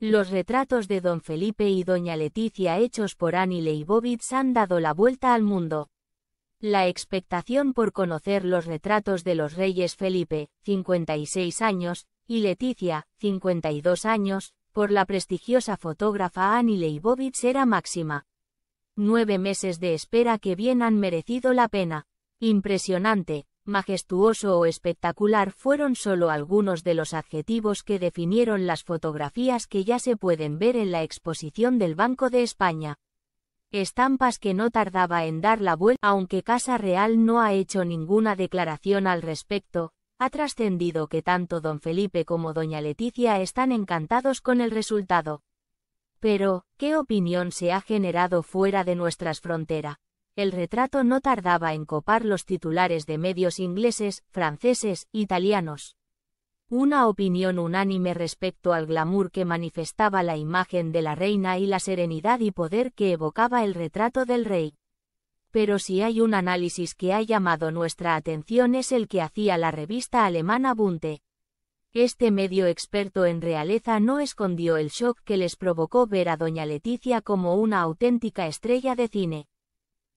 Los retratos de don Felipe y doña Leticia hechos por Annie Leibovitz han dado la vuelta al mundo. La expectación por conocer los retratos de los reyes Felipe, 56 años, y Leticia, 52 años, por la prestigiosa fotógrafa Annie Leibovitz era máxima. Nueve meses de espera que bien han merecido la pena. Impresionante, majestuoso o espectacular fueron solo algunos de los adjetivos que definieron las fotografías que ya se pueden ver en la exposición del Banco de España. Estampas que no tardaba en dar la vuelta, aunque Casa Real no ha hecho ninguna declaración al respecto, ha trascendido que tanto don Felipe como doña Leticia están encantados con el resultado. Pero, ¿qué opinión se ha generado fuera de nuestras fronteras? el retrato no tardaba en copar los titulares de medios ingleses, franceses, italianos. Una opinión unánime respecto al glamour que manifestaba la imagen de la reina y la serenidad y poder que evocaba el retrato del rey. Pero si hay un análisis que ha llamado nuestra atención es el que hacía la revista alemana Bunte. Este medio experto en realeza no escondió el shock que les provocó ver a doña Leticia como una auténtica estrella de cine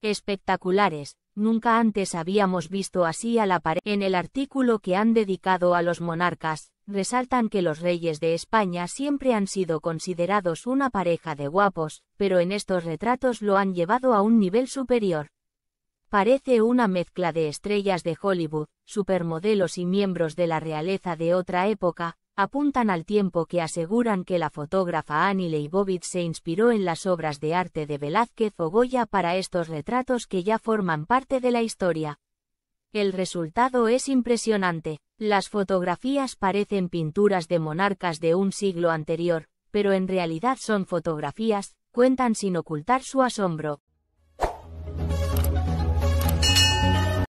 espectaculares, nunca antes habíamos visto así a la pareja. En el artículo que han dedicado a los monarcas, resaltan que los reyes de España siempre han sido considerados una pareja de guapos, pero en estos retratos lo han llevado a un nivel superior. Parece una mezcla de estrellas de Hollywood, supermodelos y miembros de la realeza de otra época, apuntan al tiempo que aseguran que la fotógrafa Annie Leibovitz se inspiró en las obras de arte de Velázquez o Goya para estos retratos que ya forman parte de la historia. El resultado es impresionante, las fotografías parecen pinturas de monarcas de un siglo anterior, pero en realidad son fotografías, cuentan sin ocultar su asombro.